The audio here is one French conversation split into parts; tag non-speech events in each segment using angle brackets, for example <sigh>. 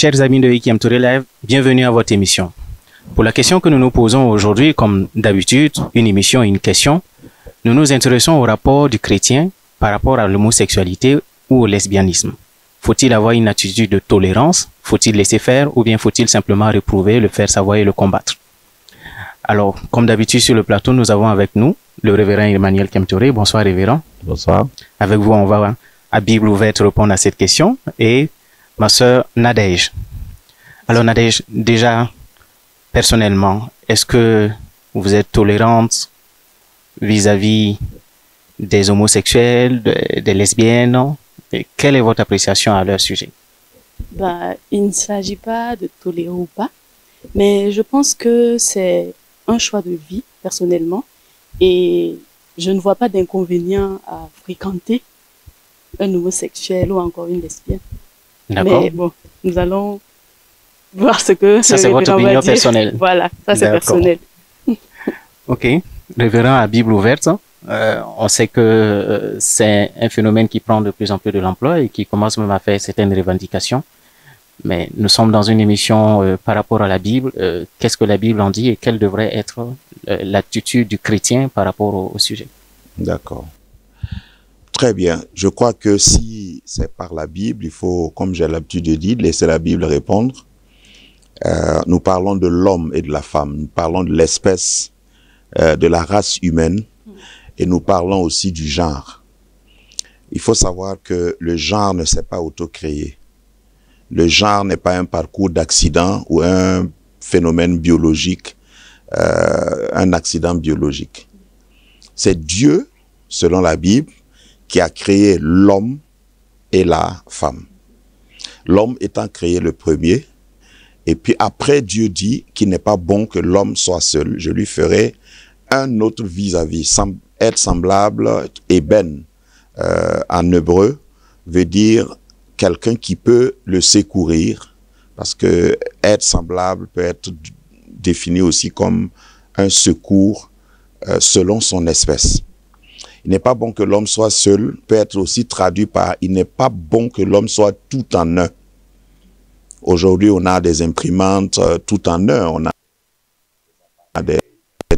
Chers amis de Ikiam Touré bienvenue à votre émission. Pour la question que nous nous posons aujourd'hui, comme d'habitude, une émission, une question, nous nous intéressons au rapport du chrétien par rapport à l'homosexualité ou au lesbianisme. Faut-il avoir une attitude de tolérance Faut-il laisser faire ou bien faut-il simplement réprouver, le faire savoir et le combattre Alors, comme d'habitude sur le plateau, nous avons avec nous le révérend Emmanuel Kemtoré. Bonsoir révérend. Bonsoir. Avec vous, on va à Bible ouverte répondre à cette question et ma sœur Nadej. Alors Nadej, déjà, personnellement, est-ce que vous êtes tolérante vis-à-vis des homosexuels, des lesbiennes Quelle est votre appréciation à leur sujet bah, Il ne s'agit pas de tolérer ou pas, mais je pense que c'est un choix de vie, personnellement, et je ne vois pas d'inconvénient à fréquenter un homosexuel ou encore une lesbienne. Mais bon, nous allons voir ce que. Ça, c'est votre opinion personnelle. <laughs> Voilà, ça, c'est personnel. <laughs> OK. Révérend à Bible ouverte, hein. euh, on sait que euh, c'est un phénomène qui prend de plus en plus de l'emploi et qui commence même à faire certaines revendications. Mais nous sommes dans une émission euh, par rapport à la Bible. Qu'est-ce que la Bible en dit et quelle devrait être l'attitude du chrétien par rapport au sujet D'accord. Très bien. Je crois que si c'est par la Bible, il faut, comme j'ai l'habitude de dire, laisser la Bible répondre. Euh, nous parlons de l'homme et de la femme. Nous parlons de l'espèce, euh, de la race humaine. Et nous parlons aussi du genre. Il faut savoir que le genre ne s'est pas auto-créé. Le genre n'est pas un parcours d'accident ou un phénomène biologique, euh, un accident biologique. C'est Dieu, selon la Bible, qui a créé l'homme et la femme. L'homme étant créé le premier, et puis après Dieu dit qu'il n'est pas bon que l'homme soit seul, je lui ferai un autre vis-à-vis, être semblable, ébène euh, en hébreu, veut dire quelqu'un qui peut le secourir, parce que être semblable peut être défini aussi comme un secours euh, selon son espèce n'est pas bon que l'homme soit seul peut être aussi traduit par il n'est pas bon que l'homme soit tout en un. Aujourd'hui, on a des imprimantes euh, tout en un, on a des,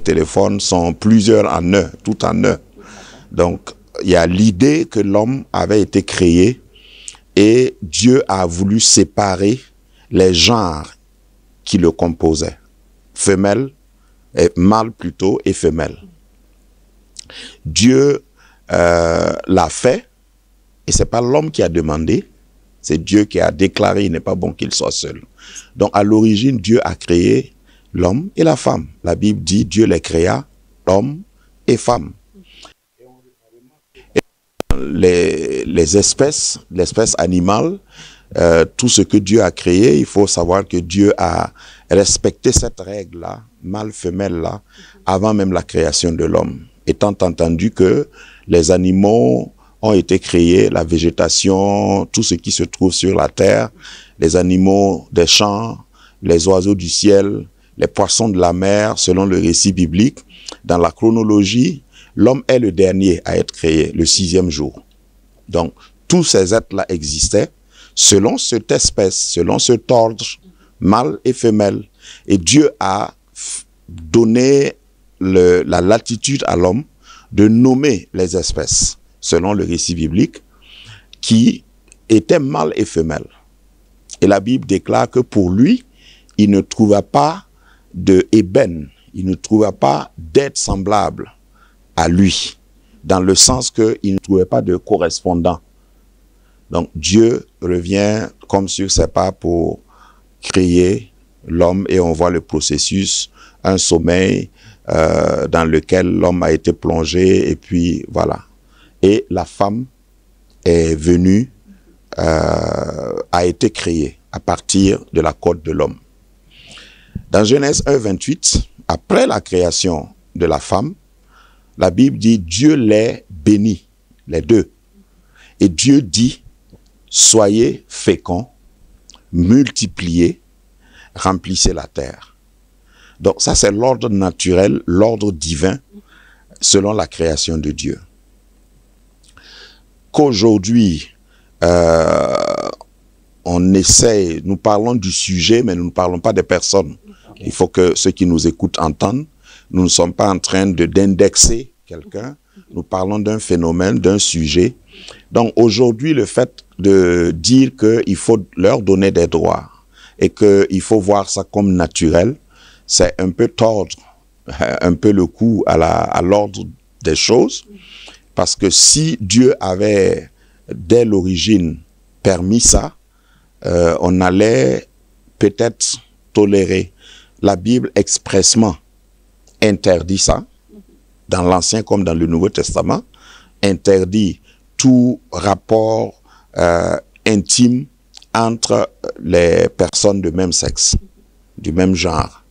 téléphones sont plusieurs en un, tout en un. Donc, il y a l'idée que l'homme avait été créé et Dieu a voulu séparer les genres qui le composaient, femelle, et mâle plutôt, et femelle. Dieu euh, l'a fait, et c'est pas l'homme qui a demandé, c'est Dieu qui a déclaré, il n'est pas bon qu'il soit seul. Donc à l'origine, Dieu a créé l'homme et la femme. La Bible dit, Dieu les créa, homme et femme. les, espèces, l'espèce animale, euh, tout ce que Dieu a créé, il faut savoir que Dieu a respecté cette règle-là, mâle-femelle-là, avant même la création de l'homme étant entendu que les animaux ont été créés, la végétation, tout ce qui se trouve sur la terre, les animaux des champs, les oiseaux du ciel, les poissons de la mer, selon le récit biblique. Dans la chronologie, l'homme est le dernier à être créé, le sixième jour. Donc, tous ces êtres-là existaient selon cette espèce, selon cet ordre, mâle et femelle. Et Dieu a donné la latitude à l'homme de nommer les espèces, selon le récit biblique, qui étaient mâles et femelles. Et la Bible déclare que pour lui, il ne trouva pas de ébène, il ne trouva pas d'être semblable à lui, dans le sens qu'il ne trouvait pas de correspondant. Donc Dieu revient comme sur ses pas pour créer l'homme et on voit le processus, un sommeil, euh, dans lequel l'homme a été plongé et puis voilà. Et la femme est venue, euh, a été créée à partir de la côte de l'homme. Dans Genèse 1, 28, après la création de la femme, la Bible dit Dieu les bénit, les deux. Et Dieu dit, soyez féconds, multipliez, remplissez la terre. Donc ça, c'est l'ordre naturel, l'ordre divin, selon la création de Dieu. Qu'aujourd'hui, euh, on essaie, nous parlons du sujet, mais nous ne parlons pas des personnes. Il faut que ceux qui nous écoutent entendent. Nous ne sommes pas en train d'indexer quelqu'un. Nous parlons d'un phénomène, d'un sujet. Donc aujourd'hui, le fait de dire qu'il faut leur donner des droits et qu'il faut voir ça comme naturel, c'est un peu tordre euh, un peu le coup à l'ordre des choses, parce que si Dieu avait dès l'origine permis ça, euh, on allait peut-être tolérer. La Bible expressement interdit ça, dans l'Ancien comme dans le Nouveau Testament, interdit tout rapport euh, intime entre les personnes de même sexe, du même genre.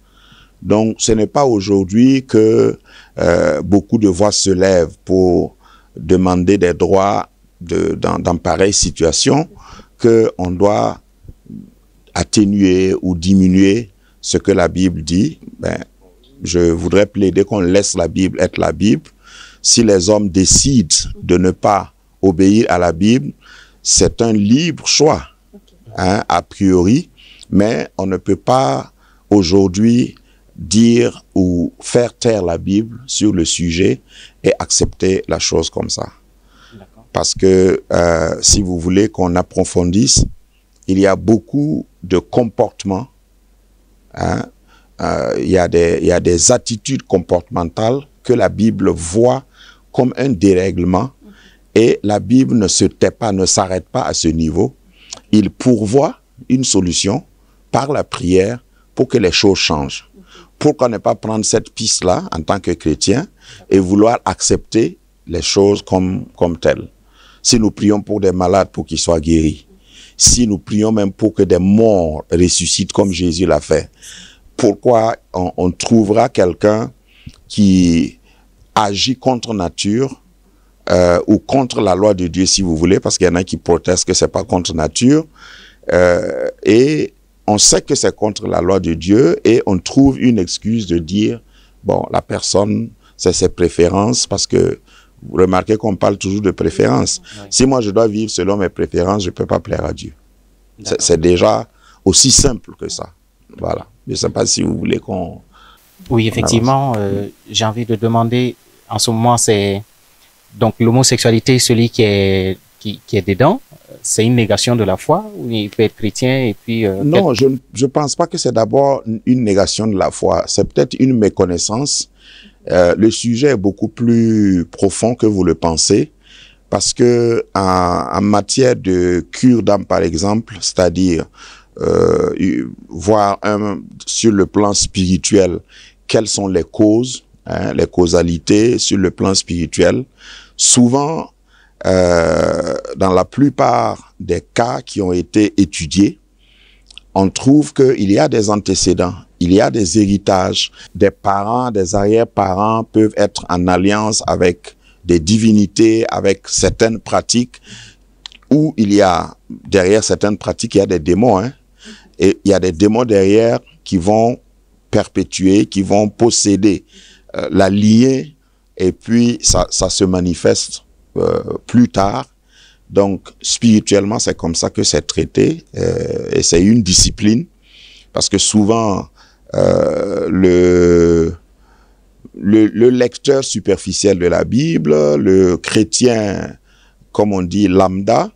Donc, ce n'est pas aujourd'hui que euh, beaucoup de voix se lèvent pour demander des droits dans, pareille situation qu'on doit atténuer ou diminuer ce que la Bible dit. Ben, je voudrais plaider qu'on laisse la Bible être la Bible. Si les hommes décident de ne pas obéir à la Bible, c'est un libre choix, hein, a priori, mais on ne peut pas aujourd'hui dire ou faire taire la Bible sur le sujet et accepter la chose comme ça. Parce que euh, si vous voulez qu'on approfondisse, il y a beaucoup de comportements, hein, euh, il, y a des, il y a des attitudes comportementales que la Bible voit comme un dérèglement et la Bible ne se tait pas, ne s'arrête pas à ce niveau. Il pourvoit une solution par la prière pour que les choses changent pourquoi ne pas prendre cette piste-là en tant que chrétien et vouloir accepter les choses comme, comme telles Si nous prions pour des malades pour qu'ils soient guéris, si nous prions même pour que des morts ressuscitent comme Jésus l'a fait, pourquoi on, trouvera quelqu'un qui agit contre nature euh, ou contre la loi de Dieu, si vous voulez, parce qu'il y en a qui protestent que c'est pas contre nature, euh, et on sait que c'est contre la loi de Dieu et on trouve une excuse de dire, bon, la personne, c'est ses préférences parce que vous remarquez qu'on parle toujours de préférences. Si moi je dois vivre selon mes préférences, je peux pas plaire à Dieu. C'est déjà aussi simple que ça. Voilà. Je ne sais pas si vous voulez qu'on... Oui, effectivement, euh, j'ai envie de demander, en ce moment, c'est donc l'homosexualité, celui qui est, qui est dedans, c'est une négation de la foi ou il peut être chrétien et puis... Euh, non, je pense pas que c'est d'abord une négation de la foi. C'est peut-être une méconnaissance. Euh, le sujet est beaucoup plus profond que vous le pensez parce que en, matière de cure d'âme, par exemple, c'est-à-dire euh, voir sur le plan spirituel quelles sont les causes, hein, les causalités sur le plan spirituel, souvent euh, dans la plupart des cas qui ont été étudiés, on trouve qu'il y a des antécédents, il y a des héritages, des parents, des arrière-parents peuvent être en alliance avec des divinités, avec certaines pratiques, où il y a, derrière certaines pratiques, il y a des démons, hein. et il y a des démons derrière qui vont perpétuer, qui vont posséder euh, la lier et puis ça, ça se manifeste euh, plus tard. Donc, spirituellement, c'est comme ça que c'est traité euh, et c'est une discipline parce que souvent, euh, le, le, lecteur superficiel de la Bible, le chrétien, comme on dit, lambda,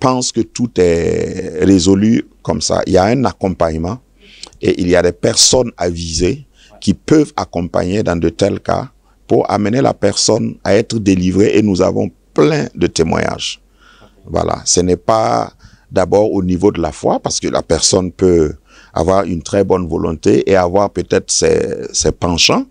pense que tout est résolu comme ça. Il y a un accompagnement et il y a des personnes avisées qui peuvent accompagner dans de tels cas pour amener la personne à être délivrée et nous avons plein de témoignages. Voilà, ce n'est pas d'abord au niveau de la foi parce que la personne peut avoir une très bonne volonté et avoir peut-être ses, penchants,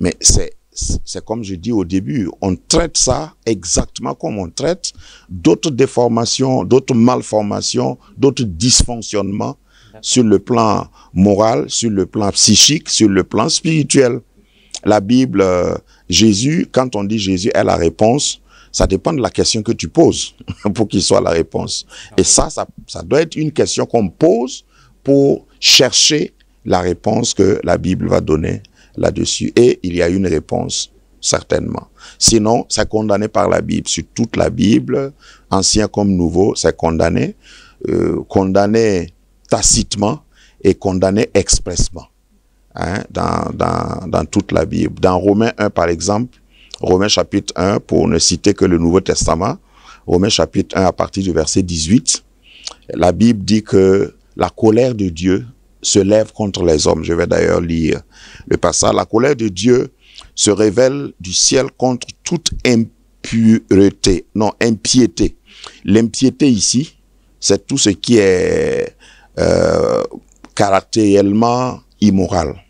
mais c'est c'est comme je dis au début, on traite ça exactement comme on traite d'autres déformations, d'autres malformations, d'autres dysfonctionnements sur le plan moral, sur le plan psychique, sur le plan spirituel. La Bible, euh, Jésus, quand on dit Jésus est la réponse, ça dépend de la question que tu poses <laughs> pour qu'il soit la réponse. Et ça, ça, doit être une question qu'on pose pour chercher la réponse que la Bible va donner là-dessus. Et il y a une réponse, certainement. Sinon, c'est condamné par la Bible. Sur toute la Bible, ancien comme nouveau, c'est condamné. Euh, condamné tacitement et condamné expressement. Hein, dans, dans, toute la Bible. Dans Romains 1, par exemple, Romains chapitre 1, pour ne citer que le Nouveau Testament, Romains chapitre 1 à partir du verset 18, la Bible dit que la colère de Dieu se lève contre les hommes. Je vais d'ailleurs lire le passage. La colère de Dieu se révèle du ciel contre toute impureté, non, impiété. L'impiété ici, c'est tout ce qui est euh, caractériellement immorale.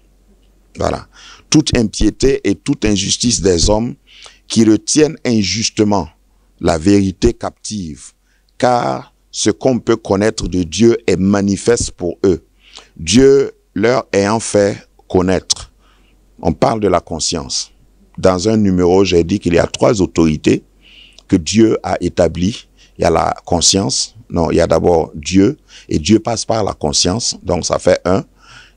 Voilà. Toute impiété et toute injustice des hommes qui retiennent injustement la vérité captive, car ce qu'on peut connaître de Dieu est manifeste pour eux. Dieu leur ayant fait connaître. On parle de la conscience. Dans un numéro, j'ai dit qu'il y a trois autorités que Dieu a établies. Il y a la conscience. Non, il y a d'abord Dieu. Et Dieu passe par la conscience. Donc, ça fait un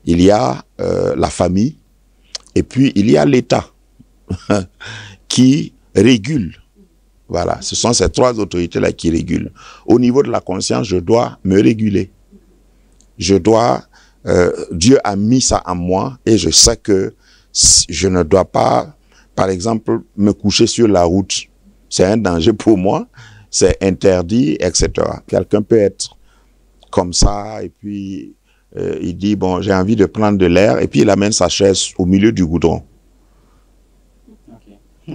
il y a euh, la famille, et puis il y a l'État <laughs> qui régule. Voilà, ce sont ces trois autorités-là qui régulent. Au niveau de la conscience, je dois me réguler. Je dois, euh, Dieu a mis ça en moi et je sais que je ne dois pas, par exemple, me coucher sur la route. C'est un danger pour moi, c'est interdit, etc. Quelqu'un peut être comme ça et puis euh, il dit, bon, j'ai envie de prendre de l'air, et puis il amène sa chaise au milieu du goudron.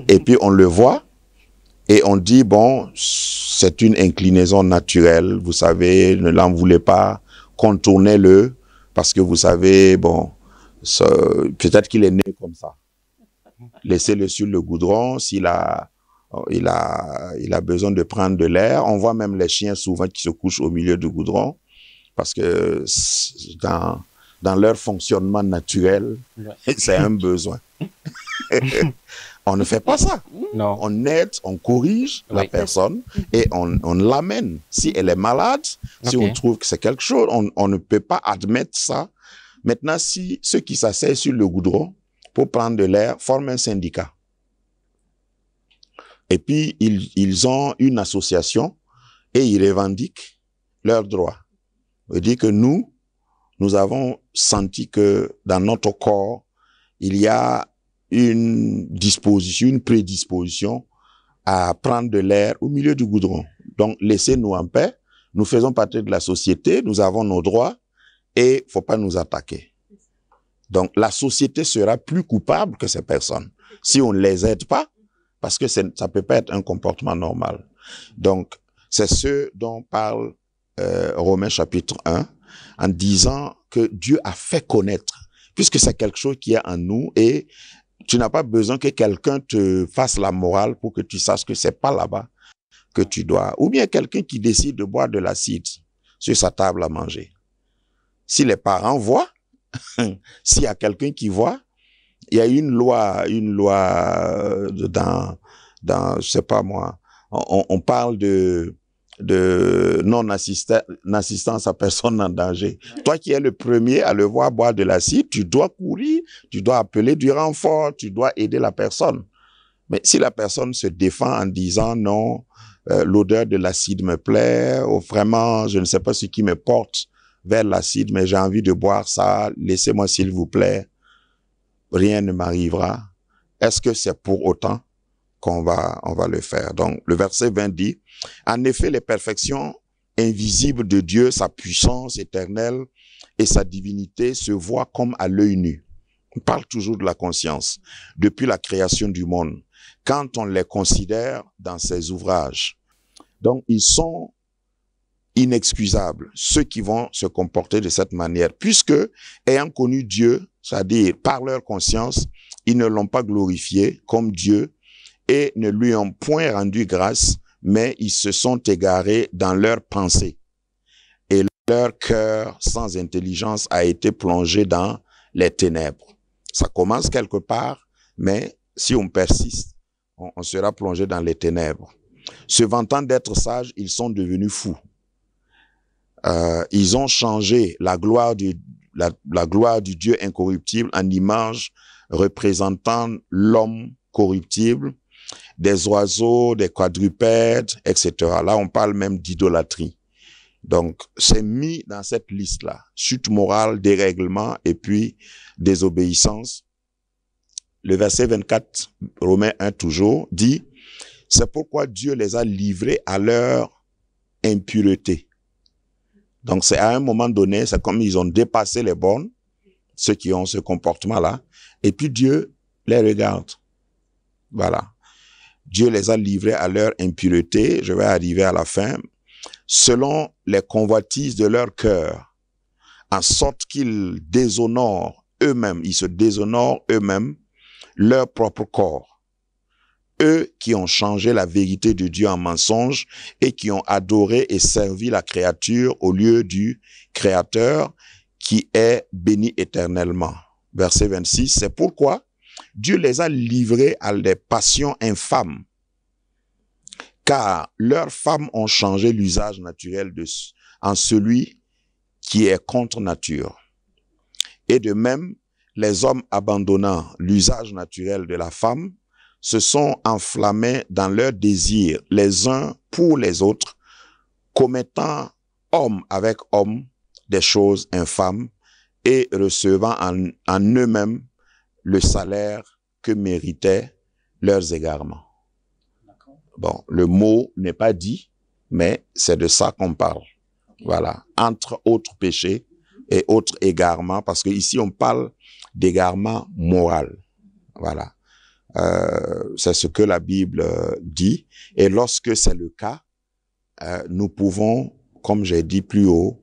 et puis on le voit, et on dit, bon, c'est une inclinaison naturelle, vous savez, ne l'en voulez pas, contournez-le, parce que vous savez, bon, peut-être qu'il est né comme ça. Laissez-le sur le goudron, s'il a il a, il a besoin de prendre de l'air. On voit même les chiens souvent qui se couchent au milieu du goudron parce que dans, dans leur fonctionnement naturel, c'est un besoin. <laughs> on ne fait pas ça. On aide, on corrige la personne et on, l'amène. Si elle est malade, si on trouve que c'est quelque chose, on, on, ne peut pas admettre ça. Maintenant, si ceux qui s'asseyent sur le goudron pour prendre de l'air forment un syndicat. Et puis, ils, ils ont une association et ils revendiquent leurs droits veut dire que nous, nous avons senti que dans notre corps, il y a une disposition, une prédisposition à prendre de l'air au milieu du goudron. Donc, laissez-nous en paix. Nous faisons partie de la société, nous avons nos droits et faut pas nous attaquer. Donc, la société sera plus coupable que ces personnes si on ne les aide pas parce que ça peut pas être un comportement normal. Donc, c'est ce dont parle euh, Romains chapitre 1 en disant que Dieu a fait connaître, puisque c'est quelque chose qui est en nous et tu n'as pas besoin que quelqu'un te fasse la morale pour que tu saches que c'est pas là-bas que tu dois. Ou bien quelqu'un qui décide de boire de l'acide sur sa table à manger. Si les parents voient, <laughs> s'il y a quelqu'un qui voit, il y a une loi, une loi euh, dans, dans, je sais pas moi, on, on parle de de non-assistance à personne en danger. Toi qui es le premier à le voir boire de l'acide, tu dois courir, tu dois appeler du renfort, tu dois aider la personne. Mais si la personne se défend en disant non, euh, l'odeur de l'acide me plaît, ou vraiment, je ne sais pas ce qui me porte vers l'acide, mais j'ai envie de boire ça, laissez-moi s'il vous plaît, rien ne m'arrivera. Est-ce que c'est pour autant qu'on va, on va le faire. Donc, le verset 20 dit, en effet, les perfections invisibles de Dieu, sa puissance éternelle et sa divinité se voient comme à l'œil nu. On parle toujours de la conscience, depuis la création du monde, quand on les considère dans ses ouvrages. Donc, ils sont inexcusables, ceux qui vont se comporter de cette manière, puisque, ayant connu Dieu, c'est-à-dire par leur conscience, ils ne l'ont pas glorifié comme Dieu, et ne lui ont point rendu grâce, mais ils se sont égarés dans leurs pensées. Et leur cœur sans intelligence a été plongé dans les ténèbres. Ça commence quelque part, mais si on persiste, on, sera plongé dans les ténèbres. Se vantant d'être sages, ils sont devenus fous. Euh, ils ont changé la gloire du, la, la, gloire du Dieu incorruptible en image représentant l'homme corruptible des oiseaux, des quadrupèdes, etc. Là, on parle même d'idolâtrie. Donc, c'est mis dans cette liste-là. Chute morale, dérèglement et puis désobéissance. Le verset 24, Romains 1 toujours, dit, c'est pourquoi Dieu les a livrés à leur impureté. Donc, c'est à un moment donné, c'est comme ils ont dépassé les bornes, ceux qui ont ce comportement-là, et puis Dieu les regarde. Voilà. Dieu les a livrés à leur impureté, je vais arriver à la fin, selon les convoitises de leur cœur, en sorte qu'ils déshonorent eux-mêmes, ils se déshonorent eux-mêmes leur propre corps. Eux qui ont changé la vérité de Dieu en mensonge et qui ont adoré et servi la créature au lieu du Créateur qui est béni éternellement. Verset 26, c'est pourquoi Dieu les a livrés à des passions infâmes, car leurs femmes ont changé l'usage naturel en celui qui est contre nature. Et de même, les hommes abandonnant l'usage naturel de la femme se sont enflammés dans leurs désirs les uns pour les autres, commettant homme avec homme des choses infâmes et recevant en eux-mêmes le salaire que méritaient leurs égarements. Bon, le mot n'est pas dit, mais c'est de ça qu'on parle. Voilà. Entre autres péchés et autres égarements, parce que ici on parle d'égarement moral. Voilà. Euh, c'est ce que la Bible euh, dit. Et lorsque c'est le cas, euh, nous pouvons, comme j'ai dit plus haut,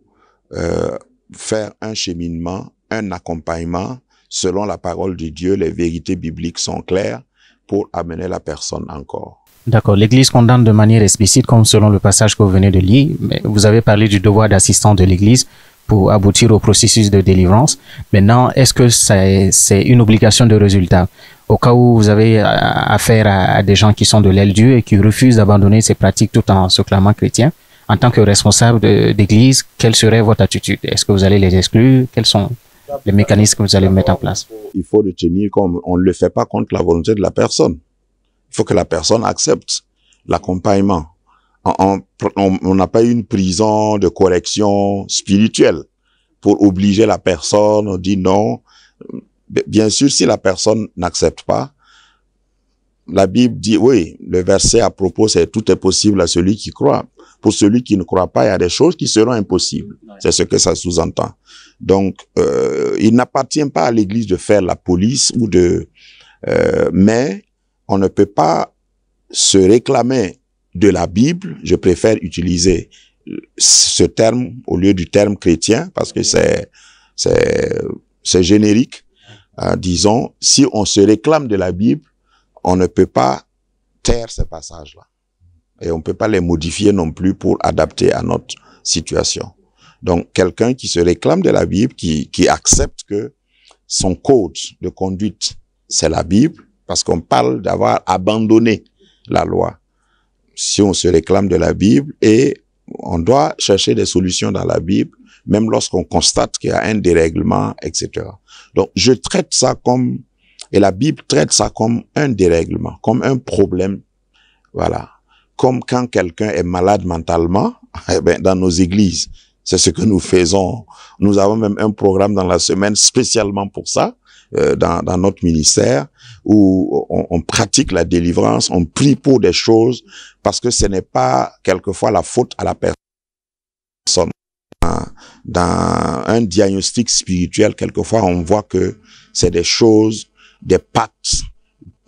faire un cheminement, un accompagnement selon la parole de Dieu, les vérités bibliques sont claires pour amener la personne encore. D'accord. L'Église condamne de manière explicite, comme selon le passage que vous venez de lire. Mais vous avez parlé du devoir d'assistant de l'Église pour aboutir au processus de délivrance. Maintenant, est-ce que c'est une obligation de résultat Au cas où vous avez euh, affaire à, des gens qui sont de l'aile Dieu et qui refusent d'abandonner ces pratiques tout en se clamant chrétien, en tant que responsable d'Église, quelle serait votre attitude Est-ce que vous allez les exclure Quelles sont les mécanismes que vous allez mettre en place Il faut le tenir comme on ne le fait pas contre la volonté de la personne. Il faut que la personne accepte l'accompagnement. On n'a pas une prison de correction spirituelle pour obliger la personne, on dit non. Bien sûr, si la personne n'accepte pas, la Bible dit, oui, le verset à propos, c'est tout est possible à celui qui croit. Pour celui qui ne croit pas, il y a des choses qui seront impossibles. C'est ce que ça sous-entend. Donc, euh, il n'appartient pas à l'Église de faire la police ou de... Euh, mais on ne peut pas se réclamer de la Bible. Je préfère utiliser ce terme au lieu du terme chrétien parce que c'est c'est c'est générique. Euh, disons, si on se réclame de la Bible, on ne peut pas taire ces passages-là et on ne peut pas les modifier non plus pour adapter à notre situation. Donc, quelqu'un qui se réclame de la Bible, qui, qui accepte que son code de conduite, c'est la Bible, parce qu'on parle d'avoir abandonné la loi. Si on se réclame de la Bible et on doit chercher des solutions dans la Bible, même lorsqu'on constate qu'il y a un dérèglement, etc. Donc, je traite ça comme, et la Bible traite ça comme un dérèglement, comme un problème. Voilà. Comme quand quelqu'un est malade mentalement, <laughs> eh ben, dans nos églises, c'est ce que nous faisons. Nous avons même un programme dans la semaine spécialement pour ça, euh, dans, dans, notre ministère, où on, on, pratique la délivrance, on prie pour des choses, parce que ce n'est pas quelquefois la faute à la personne. Dans, un diagnostic spirituel, quelquefois, on voit que c'est des choses, des pactes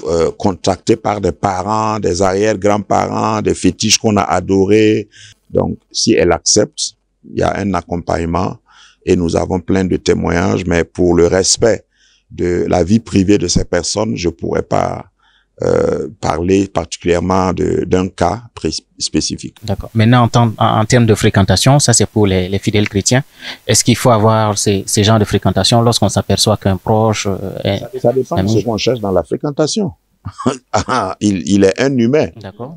euh, contractés par des parents, des arrière-grands-parents, des fétiches qu'on a adorés. Donc, si elle accepte, il y a un accompagnement et nous avons plein de témoignages, mais pour le respect de la vie privée de ces personnes, je pourrais pas euh, parler particulièrement d'un cas spécifique. D'accord. Maintenant, en, termes de fréquentation, ça c'est pour les, fidèles chrétiens. Est-ce qu'il faut avoir ces, gens de fréquentation lorsqu'on s'aperçoit qu'un proche euh, est... Ça, dépend de ce qu'on cherche dans la fréquentation. <laughs> Ah, il, il, est un humain,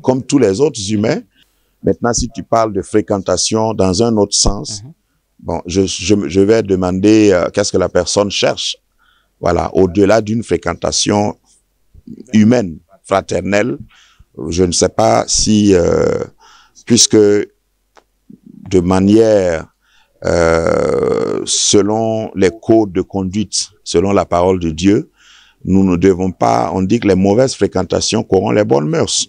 comme tous les autres humains, Maintenant, si tu parles de fréquentation dans un autre sens, mhm. bon, je, vais demander euh, qu'est-ce que la personne cherche. Voilà, au-delà d'une fréquentation humaine, fraternelle, je ne sais pas si, euh, puisque de manière, euh, selon les codes de conduite, selon la parole de Dieu, nous ne devons pas, on dit que les mauvaises fréquentations corrompent les bonnes mœurs.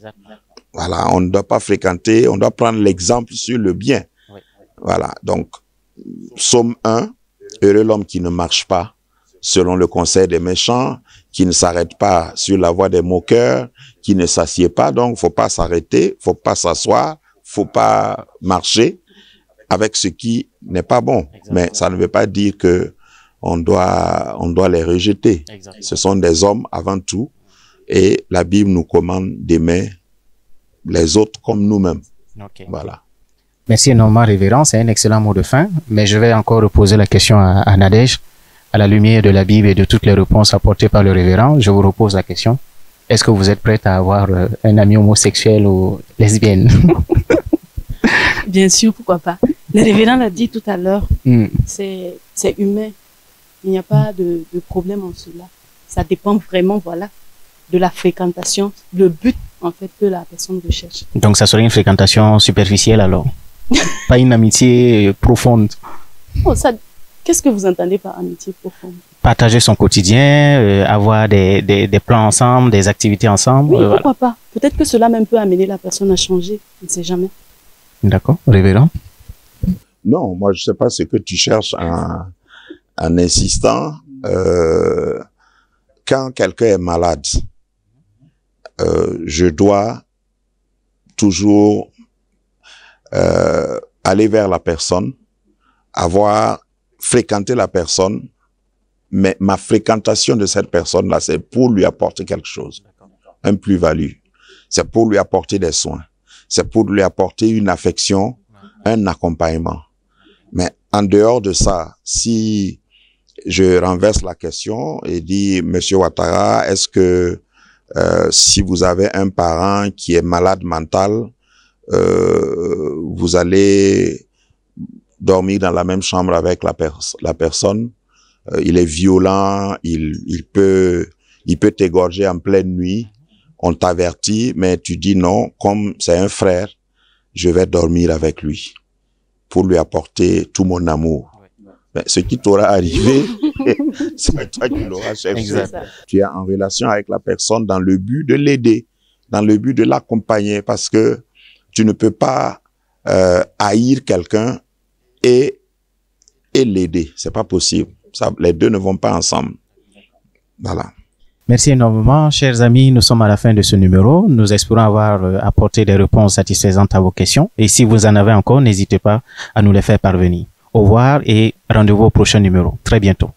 Voilà, on ne doit pas fréquenter, on doit prendre l'exemple sur le bien. Voilà, donc, somme 1, heureux l'homme qui ne marche pas selon le conseil des méchants, qui ne s'arrête pas sur la voie des moqueurs, qui ne s'assied pas, donc faut pas s'arrêter, faut pas s'asseoir, faut pas marcher avec ce qui n'est pas bon. Mais ça ne veut pas dire que on doit, on doit les rejeter. Ce sont des hommes avant tout. Et la Bible nous commande d'aimer les autres comme nous-mêmes. Voilà. Merci énormément, Révérend. C'est un excellent mot de fin. Mais je vais encore reposer la question à, à À la lumière de la Bible et de toutes les réponses apportées par le Révérend, je vous repose la question. Est-ce que vous êtes prête à avoir euh, un ami homosexuel ou lesbienne <laughs> Bien sûr, pourquoi pas. Le Révérend l'a dit tout à l'heure. Hmm. C'est humain. Il n'y a pas de, de problème en cela. Ça dépend vraiment, voilà, de la fréquentation. Le but en fait que la personne recherche. Donc ça serait une fréquentation superficielle alors, <laughs> pas une amitié profonde. Oh, qu'est-ce que vous entendez par amitié profonde Partager son quotidien, euh, avoir des, plans ensemble, des activités ensemble. Oui, euh, pourquoi pas Peut-être que cela même peut amener la personne à changer, on ne sait jamais. D'accord, révélant. Non, moi je ne sais pas ce que tu cherches en, insistant. Euh, quand quelqu'un est malade, euh, je dois toujours euh, aller vers la personne, avoir fréquenté la personne, mais ma fréquentation de cette personne-là, c'est pour lui apporter quelque chose, un plus-value. C'est pour lui apporter des soins. C'est pour lui apporter une affection, un accompagnement. Mais en dehors de ça, si je renverse la question et dis, Monsieur Ouattara, est-ce que euh, si vous avez un parent qui est malade mental, euh, vous allez dormir dans la même chambre avec la, personne. Euh, il est violent, il, il peut il peut t'égorger en pleine nuit. On t'avertit, mais tu dis non, comme c'est un frère, je vais dormir avec lui pour lui apporter tout mon amour. Ben, ce qui t'aura arrivé, <laughs> c'est toi qui l'auras cherché. Tu es en relation avec la personne dans le but de l'aider, dans le but de l'accompagner, parce que tu ne peux pas euh, haïr quelqu'un et, et l'aider. C'est pas possible. les deux ne vont pas ensemble. Voilà. Merci énormément, chers amis. Nous sommes à la fin de ce numéro. Nous espérons avoir euh, apporté des réponses satisfaisantes à vos questions. Et si vous en avez encore, n'hésitez pas à nous les faire parvenir. Au revoir et rendez-vous au prochain numéro. Très bientôt.